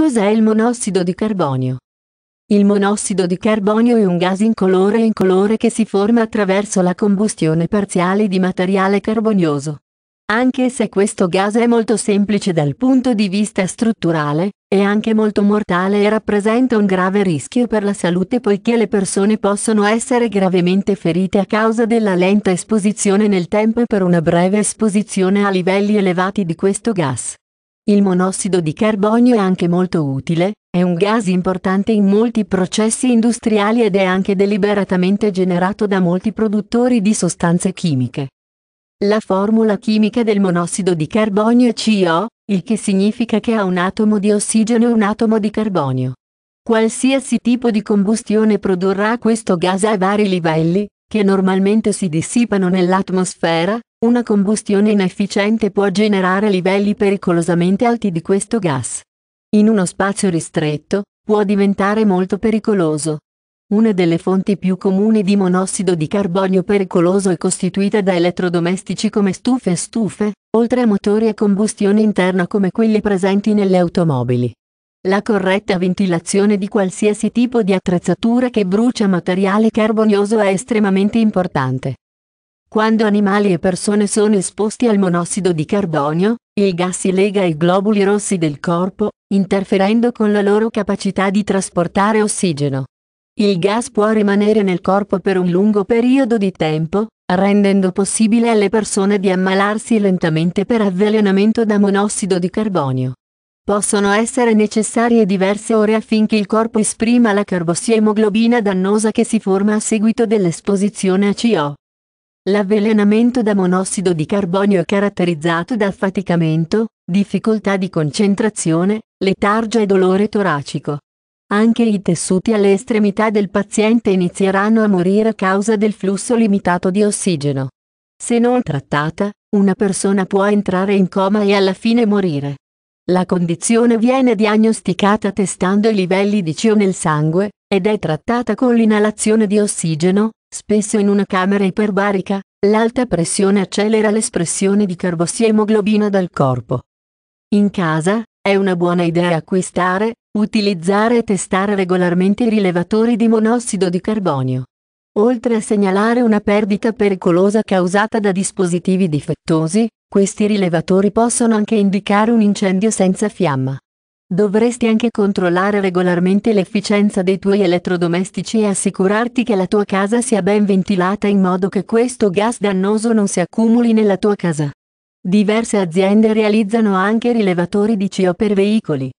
Cos'è il monossido di carbonio? Il monossido di carbonio è un gas incolore e incolore che si forma attraverso la combustione parziale di materiale carbonioso. Anche se questo gas è molto semplice dal punto di vista strutturale, è anche molto mortale e rappresenta un grave rischio per la salute poiché le persone possono essere gravemente ferite a causa della lenta esposizione nel tempo e per una breve esposizione a livelli elevati di questo gas. Il monossido di carbonio è anche molto utile, è un gas importante in molti processi industriali ed è anche deliberatamente generato da molti produttori di sostanze chimiche. La formula chimica del monossido di carbonio è CO, il che significa che ha un atomo di ossigeno e un atomo di carbonio. Qualsiasi tipo di combustione produrrà questo gas a vari livelli, che normalmente si dissipano nell'atmosfera, una combustione inefficiente può generare livelli pericolosamente alti di questo gas. In uno spazio ristretto, può diventare molto pericoloso. Una delle fonti più comuni di monossido di carbonio pericoloso è costituita da elettrodomestici come stufe e stufe, oltre a motori a combustione interna come quelli presenti nelle automobili. La corretta ventilazione di qualsiasi tipo di attrezzatura che brucia materiale carbonioso è estremamente importante. Quando animali e persone sono esposti al monossido di carbonio, il gas si lega ai globuli rossi del corpo, interferendo con la loro capacità di trasportare ossigeno. Il gas può rimanere nel corpo per un lungo periodo di tempo, rendendo possibile alle persone di ammalarsi lentamente per avvelenamento da monossido di carbonio. Possono essere necessarie diverse ore affinché il corpo esprima la carbossiemoglobina dannosa che si forma a seguito dell'esposizione a CO. L'avvelenamento da monossido di carbonio è caratterizzato da affaticamento, difficoltà di concentrazione, letargia e dolore toracico. Anche i tessuti alle estremità del paziente inizieranno a morire a causa del flusso limitato di ossigeno. Se non trattata, una persona può entrare in coma e alla fine morire. La condizione viene diagnosticata testando i livelli di CO nel sangue, ed è trattata con l'inalazione di ossigeno, Spesso in una camera iperbarica, l'alta pressione accelera l'espressione di carbossiemoglobina dal corpo. In casa, è una buona idea acquistare, utilizzare e testare regolarmente i rilevatori di monossido di carbonio. Oltre a segnalare una perdita pericolosa causata da dispositivi difettosi, questi rilevatori possono anche indicare un incendio senza fiamma. Dovresti anche controllare regolarmente l'efficienza dei tuoi elettrodomestici e assicurarti che la tua casa sia ben ventilata in modo che questo gas dannoso non si accumuli nella tua casa. Diverse aziende realizzano anche rilevatori di CO per veicoli.